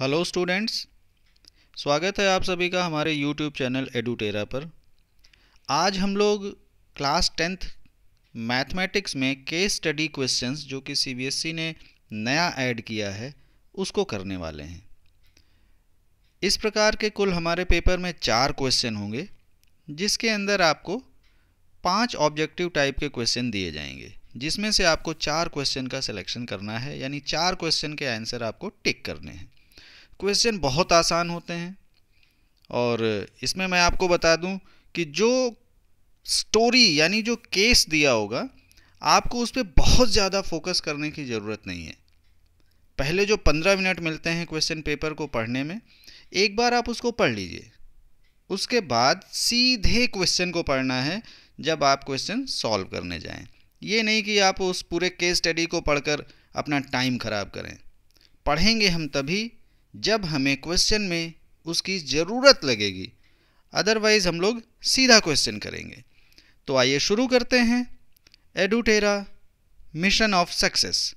Hello students स्वागत है आप सभी का हमारे यूट्यूब चैनल एडुटेरा पर आज हम लोग क्लास टेंथ मैथमेटिक्स में केस स्टडी क्वेश्चंस जो कि सीबीएसई e ने नया ऐड किया है उसको करने वाले हैं इस प्रकार के कुल हमारे पेपर में चार क्वेश्चन होंगे जिसके अंदर आपको पांच ऑब्जेक्टिव टाइप के क्वेश्चन दिए जाएंगे जिसमें से आपको चार क्वेश्चन का सिलेक्शन करना है यानी चार क्वेश्चन के आंसर आपको टिक करने हैं क्वेश्चन बहुत आसान होते हैं और इसमें मैं आपको बता दूं कि जो स्टोरी यानी जो केस दिया होगा आपको उस पर बहुत ज़्यादा फोकस करने की ज़रूरत नहीं है पहले जो पंद्रह मिनट मिलते हैं क्वेश्चन पेपर को पढ़ने में एक बार आप उसको पढ़ लीजिए उसके बाद सीधे क्वेश्चन को पढ़ना है जब आप क्वेश्चन सॉल्व करने जाएं। ये नहीं कि आप उस पूरे केस स्टडी को पढ़कर अपना टाइम ख़राब करें पढ़ेंगे हम तभी जब हमें क्वेश्चन में उसकी ज़रूरत लगेगी अदरवाइज़ हम लोग सीधा क्वेश्चन करेंगे तो आइए शुरू करते हैं एडुटेरा मिशन ऑफ सक्सेस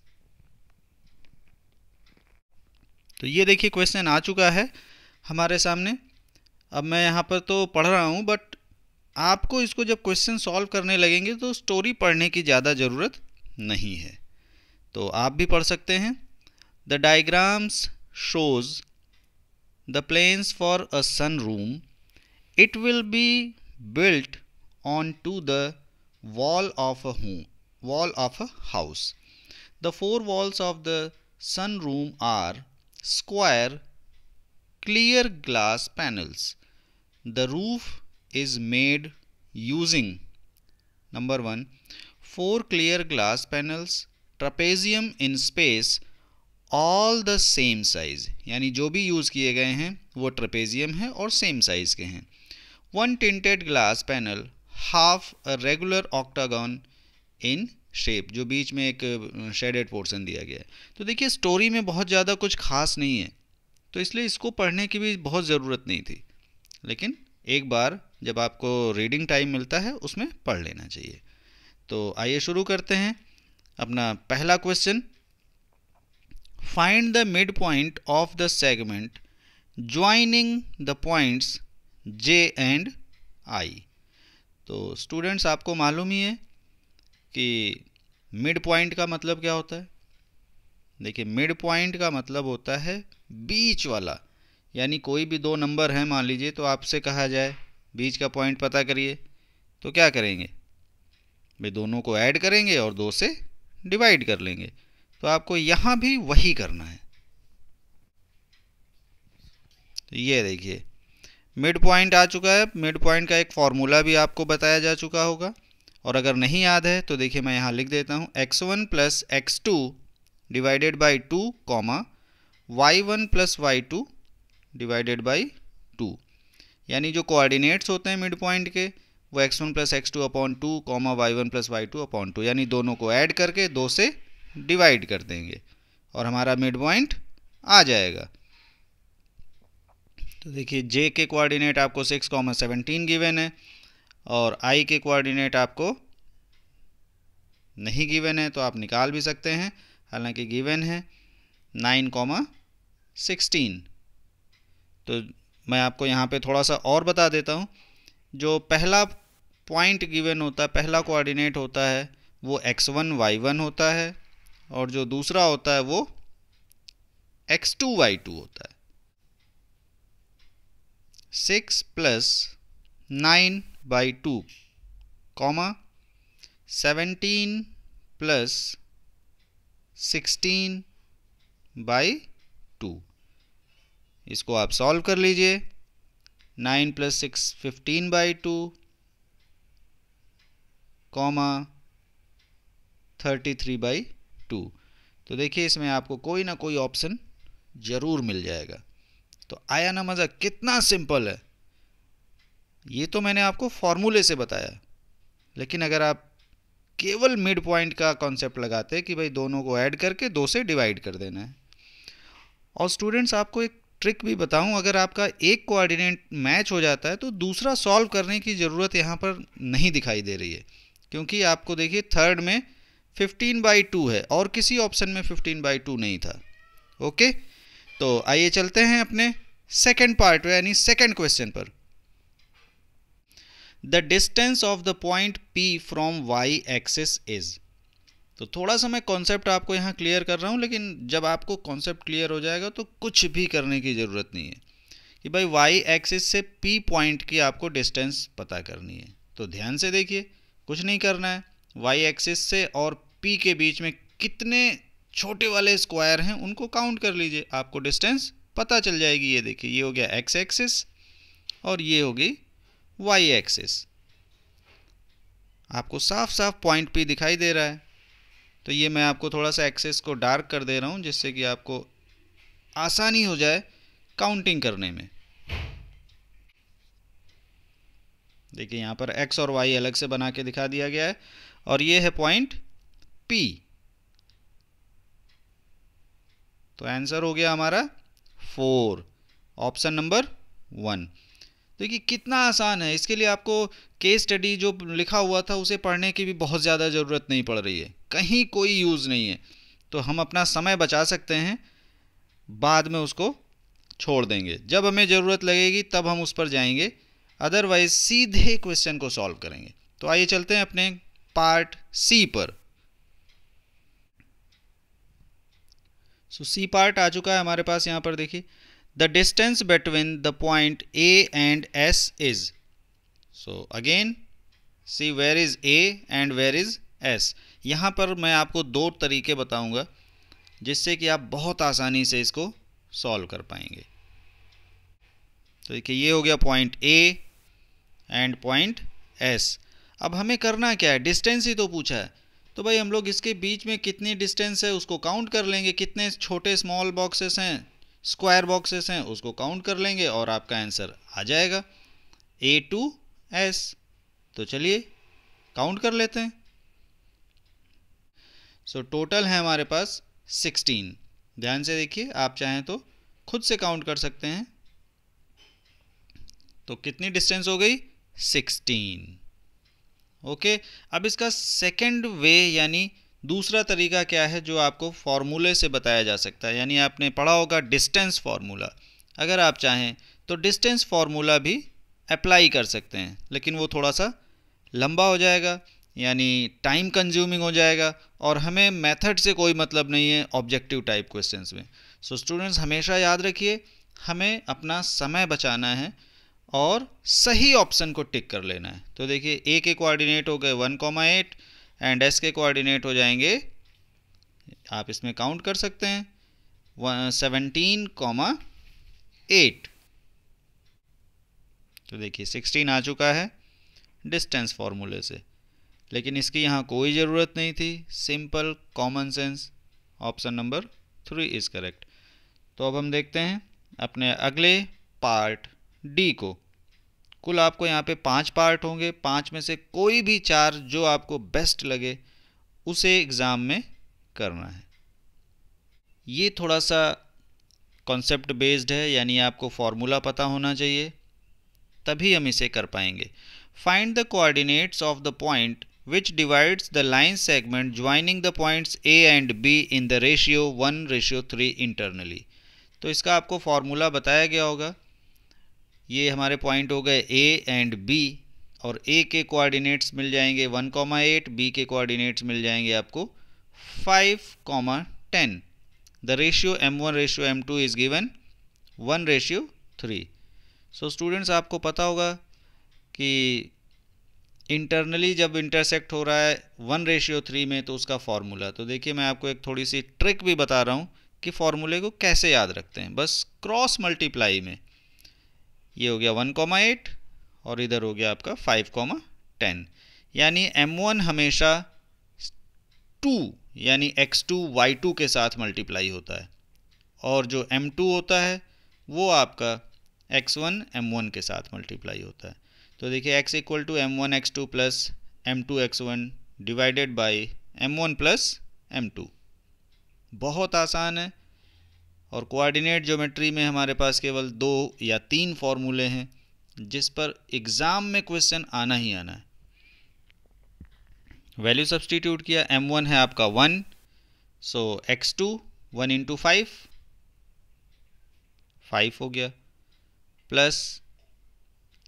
तो ये देखिए क्वेश्चन आ चुका है हमारे सामने अब मैं यहाँ पर तो पढ़ रहा हूँ बट आपको इसको जब क्वेश्चन सॉल्व करने लगेंगे तो स्टोरी पढ़ने की ज़्यादा ज़रूरत नहीं है तो आप भी पढ़ सकते हैं the diagrams shows the plans for a sunroom. It will be built onto the wall of a home, wall of a house. The four walls of the sunroom are square clear glass panels. The roof is made using number 1 four clear glass panels trapezium in space all the same size यानी जो भी use किए गए हैं वो trapezium है और same size के हैं one tinted glass panel half a regular octagon in shape जो बीच में एक शेडेड पोर्शन दिया गया है तो देखिए स्टोरी में बहुत ज़्यादा कुछ खास नहीं है तो इसलिए इसको पढ़ने की भी बहुत ज़रूरत नहीं थी लेकिन एक बार जब आपको रीडिंग टाइम मिलता है उसमें पढ़ लेना चाहिए तो आइए शुरू करते हैं अपना पहला question find the midpoint of the segment joining the points J and I तो स्टूडेंट्स आपको मालूम ही है कि मिड पॉइंट का मतलब क्या होता है देखिए मिड पॉइंट का मतलब होता है बीच वाला यानी कोई भी दो नंबर हैं मान लीजिए तो आपसे कहा जाए बीच का पॉइंट पता करिए तो क्या करेंगे भाई दोनों को ऐड करेंगे और दो से डिवाइड कर लेंगे तो आपको यहां भी वही करना है तो ये देखिए मिड पॉइंट आ चुका है मिड पॉइंट का एक फॉर्मूला भी आपको बताया जा चुका होगा और अगर नहीं याद है तो देखिए मैं यहां लिख देता हूं x one plus x two divided by two comma y one plus y two divided by two यानी जो कोऑर्डिनेट्स होते हैं मिड पॉइंट के वो x one plus x two upon two comma y one plus y two upon two यानी दोनों को add करके दो से डिवाइड कर देंगे और हमारा मिड पॉइंट आ जाएगा तो देखिए जे के कोऑर्डिनेट आपको सिक्स कॉमन सेवनटीन गिवेन है और आई के कोऑर्डिनेट आपको नहीं गिवेन है तो आप निकाल भी सकते हैं हालांकि गिवेन है नाइन कॉमा सिक्सटीन तो मैं आपको यहाँ पे थोड़ा सा और बता देता हूँ जो पहला पॉइंट गिवन होता है पहला कोऑर्डिनेट होता है वो एक्स वन वाई वन होता है और जो दूसरा होता है वो एक्स टू वाई टू होता है six plus nine by two comma seventeen plus sixteen by two इसको आप सॉल्व कर लीजिए nine plus six fifteen by two comma thirty three by two तो देखिए इसमें आपको कोई ना कोई ऑप्शन ज़रूर मिल जाएगा तो आया ना मज़ा कितना सिंपल है ये तो मैंने आपको फॉर्मूले से बताया लेकिन अगर आप केवल मिड पॉइंट का कॉन्सेप्ट लगाते कि भाई दोनों को ऐड करके दो से डिवाइड कर देना है और स्टूडेंट्स आपको एक ट्रिक भी बताऊं अगर आपका एक कोऑर्डिनेट मैच हो जाता है तो दूसरा सॉल्व करने की ज़रूरत यहाँ पर नहीं दिखाई दे रही है क्योंकि आपको देखिए थर्ड में 15 बाई टू है और किसी ऑप्शन में 15 बाई टू नहीं था ओके तो आइए चलते हैं अपने सेकेंड पार्ट यानी सेकेंड क्वेश्चन पर the distance of the point P from y axis is तो थोड़ा सा मैं कॉन्सेप्ट आपको यहाँ क्लियर कर रहा हूँ लेकिन जब आपको कॉन्सेप्ट क्लियर हो जाएगा तो कुछ भी करने की ज़रूरत नहीं है कि भाई वाई एक्सिस से पी पॉइंट की आपको डिस्टेंस पता करनी है तो ध्यान से देखिए कुछ नहीं करना है वाई एक्सिस से और पी के बीच में कितने छोटे वाले स्क्वायर हैं उनको काउंट कर लीजिए आपको डिस्टेंस पता चल जाएगी ये देखिए ये हो गया एक्स एक्सिस और ये होगी वाई एक्सिस आपको साफ साफ पॉइंट पी दिखाई दे रहा है तो ये मैं आपको थोड़ा सा एक्सेस को डार्क कर दे रहा हूँ जिससे कि आपको आसानी हो जाए काउंटिंग करने में देखिए यहाँ पर एक्स और वाई अलग से बना के दिखा दिया गया है और ये है पॉइंट पी तो आंसर हो गया हमारा फोर ऑप्शन नंबर वन देखिए कितना आसान है इसके लिए आपको केस स्टडी जो लिखा हुआ था उसे पढ़ने की भी बहुत ज़्यादा ज़रूरत नहीं पड़ रही है कहीं कोई यूज़ नहीं है तो हम अपना समय बचा सकते हैं बाद में उसको छोड़ देंगे जब हमें ज़रूरत लगेगी तब हम उस पर जाएंगे अदरवाइज सीधे क्वेश्चन को सॉल्व करेंगे तो आइए चलते हैं अपने पार्ट सी पर सो सी पार्ट आ चुका है हमारे पास यहाँ पर देखिए the distance between the point A and S is so again see where is A and where is S यहाँ पर मैं आपको दो तरीके बताऊंगा जिससे कि आप बहुत आसानी से इसको सॉल्व कर पाएंगे तो देखिए ये हो गया point A and point S अब हमें करना क्या है डिस्टेंस ही तो पूछा है तो भाई हम लोग इसके बीच में कितनी डिस्टेंस है उसको काउंट कर लेंगे कितने छोटे स्मॉल बॉक्सेस हैं स्क्वायर बॉक्सेस हैं उसको काउंट कर लेंगे और आपका आंसर आ जाएगा ए टू एस तो चलिए काउंट कर लेते हैं सो so, टोटल है हमारे पास सिक्सटीन ध्यान से देखिए आप चाहें तो खुद से काउंट कर सकते हैं तो कितनी डिस्टेंस हो गई सिक्सटीन ओके अब इसका सेकेंड वे यानी दूसरा तरीका क्या है जो आपको फॉर्मूले से बताया जा सकता है यानी आपने पढ़ा होगा डिस्टेंस फार्मूला अगर आप चाहें तो डिस्टेंस फार्मूला भी अप्लाई कर सकते हैं लेकिन वो थोड़ा सा लंबा हो जाएगा यानी टाइम कंज्यूमिंग हो जाएगा और हमें मेथड से कोई मतलब नहीं है ऑब्जेक्टिव टाइप क्वेश्चंस में सो so, स्टूडेंट्स हमेशा याद रखिए हमें अपना समय बचाना है और सही ऑप्शन को टिक कर लेना है तो देखिए ए के कोऑर्डिनेट हो गए one comma eight and S के कोऑर्डिनेट हो जाएंगे आप इसमें काउंट कर सकते हैं सेवनटीन कॉमा एट तो देखिए सिक्सटीन आ चुका है डिस्टेंस फॉर्मूले से लेकिन इसकी यहाँ कोई ज़रूरत नहीं थी simple common sense option number three is correct तो अब हम देखते हैं अपने अगले पार्ट डी को कुल आपको यहाँ पे पांच पार्ट होंगे पांच में से कोई भी चार जो आपको बेस्ट लगे उसे एग्ज़ाम में करना है ये थोड़ा सा कॉन्सेप्ट बेस्ड है यानी आपको फॉर्मूला पता होना चाहिए तभी हम इसे कर पाएंगे find the coordinates of the point which divides the line segment joining the points A and B in the ratio one ratio three internally तो इसका आपको फॉर्मूला बताया गया होगा ये हमारे पॉइंट हो गए ए एंड बी और ए के कोऑर्डिनेट्स मिल जाएंगे वन कॉमा एट बी के कोऑर्डिनेट्स मिल जाएंगे आपको five comma ten the ratio M one ratio M two is given one ratio three so students आपको पता होगा कि इंटरनली जब इंटरसेक्ट हो रहा है वन रेशियो थ्री में तो उसका फार्मूला तो देखिए मैं आपको एक थोड़ी सी ट्रिक भी बता रहा हूँ कि फार्मूले को कैसे याद रखते हैं बस क्रॉस मल्टीप्लाई में ये हो गया वन कॉमा एट और इधर हो गया आपका फाइव कॉमा टेन यानी एम वन हमेशा टू यानी एक्स टू वाई टू के साथ मल्टीप्लाई होता है और जो एम टू होता है वो आपका एक्स वन एम वन के साथ मल्टीप्लाई होता है तो देखिए X equal to M one X two plus M two X one divided by M one plus M two बहुत आसान है और कोऑर्डिनेट ज्योमेट्री में हमारे पास केवल दो या तीन फॉर्मूले हैं जिस पर एग्ज़ाम में क्वेश्चन आना ही आना है वैल्यू सब्सटीट्यूट किया एम वन है आपका one so X two one into five five हो गया plus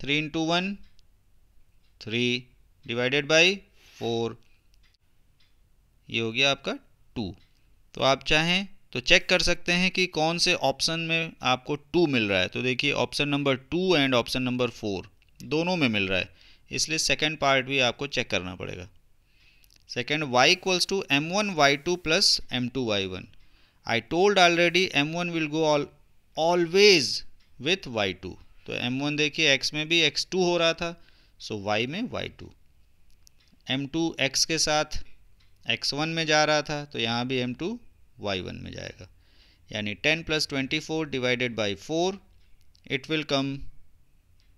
three into one three divided by four ये हो गया आपका टू तो आप चाहें तो चेक कर सकते हैं कि कौन से ऑप्शन में आपको टू मिल रहा है तो देखिए option number two and option number four दोनों में मिल रहा है इसलिए सेकेंड पार्ट भी आपको चेक करना पड़ेगा second Y equals to M one Y two plus M two Y one I told already M one will go all always with Y two तो एम वन देखिए एक्स में भी X two हो रहा था so so Y में Y two M two X के साथ एक्स वन में जा रहा था तो यहाँ भी एम टू वाई वन में जाएगा यानी ten plus twenty four divided by four it will come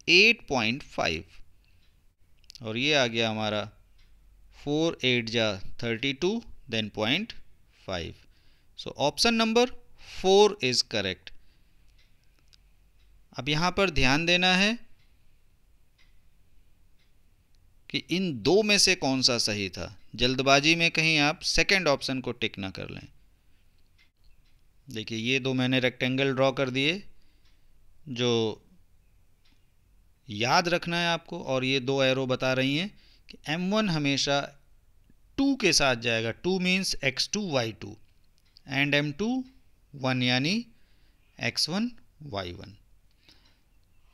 eight point five और ये आ गया हमारा फोर एट जा thirty two then point five so option number four is correct अब यहां पर ध्यान देना है कि इन दो में से कौन सा सही था जल्दबाजी में कहीं आप सेकंड ऑप्शन को टिक ना कर लें देखिए ये दो मैंने रेक्टेंगल ड्रॉ कर दिए जो याद रखना है आपको और ये दो एरो बता रही हैं कि M1 हमेशा 2 के साथ जाएगा 2 means x2 y2 and M2 1 यानी x1 y1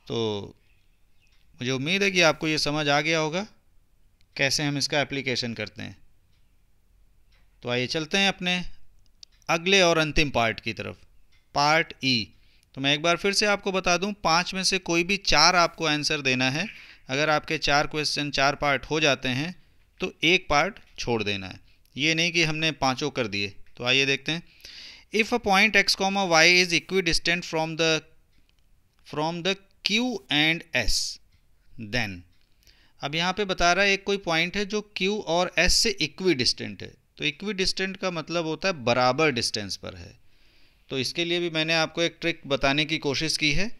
तो मुझे उम्मीद है कि आपको ये समझ आ गया होगा कैसे हम इसका एप्लीकेशन करते हैं तो आइए चलते हैं अपने अगले और अंतिम पार्ट की तरफ पार्ट ई e। तो मैं एक बार फिर से आपको बता दूं पांच में से कोई भी चार आपको आंसर देना है अगर आपके चार क्वेश्चन चार पार्ट हो जाते हैं तो एक पार्ट छोड़ देना है ये नहीं कि हमने पांचों कर दिए तो आइए देखते हैं if a point X comma Y is equidistant from the from the Q and S then अब यहाँ पे बता रहा है एक कोई पॉइंट है जो क्यू और एस से इक्वी डिस्टेंट है तो इक्वी डिस्टेंट का मतलब होता है बराबर डिस्टेंस पर है तो इसके लिए भी मैंने आपको एक ट्रिक बताने की कोशिश की है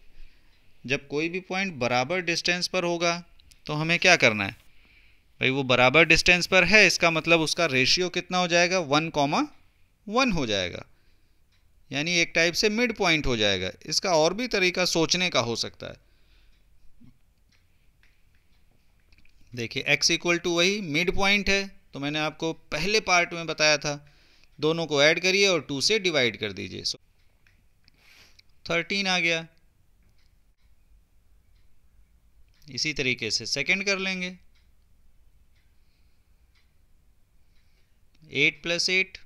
जब कोई भी पॉइंट बराबर डिस्टेंस पर होगा तो हमें क्या करना है भाई वो बराबर डिस्टेंस पर है इसका मतलब उसका रेशियो कितना हो जाएगा वन कॉमा वन हो जाएगा यानी एक टाइप से मिड पॉइंट हो जाएगा इसका और भी तरीका सोचने का हो सकता है देखिए x इक्वल टू वही मिड पॉइंट है तो मैंने आपको पहले पार्ट में बताया था दोनों को ऐड करिए और टू से डिवाइड कर दीजिए सो थर्टीन आ गया इसी तरीके से सेकंड कर लेंगे एट प्लस एट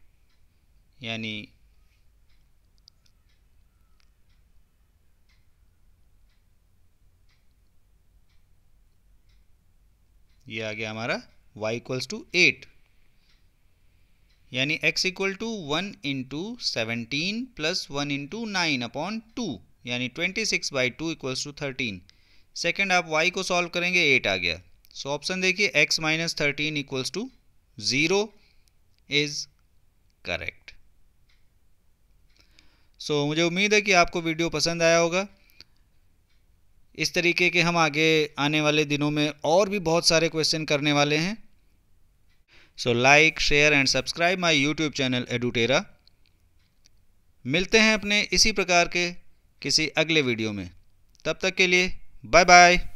यानी ये आ गया हमारा y इक्वल्स टू एट यानी x equal to one into seventeen plus one into nine upon two यानी twenty six by two equals to thirteen second आप y को सॉल्व करेंगे एट आ गया सो ऑप्शन देखिए x minus thirteen equals to zero is correct so मुझे उम्मीद है कि आपको वीडियो पसंद आया होगा इस तरीके के हम आगे आने वाले दिनों में और भी बहुत सारे क्वेश्चन करने वाले हैं so like share and subscribe my YouTube channel Edutera मिलते हैं अपने इसी प्रकार के किसी अगले वीडियो में तब तक के लिए बाय बाय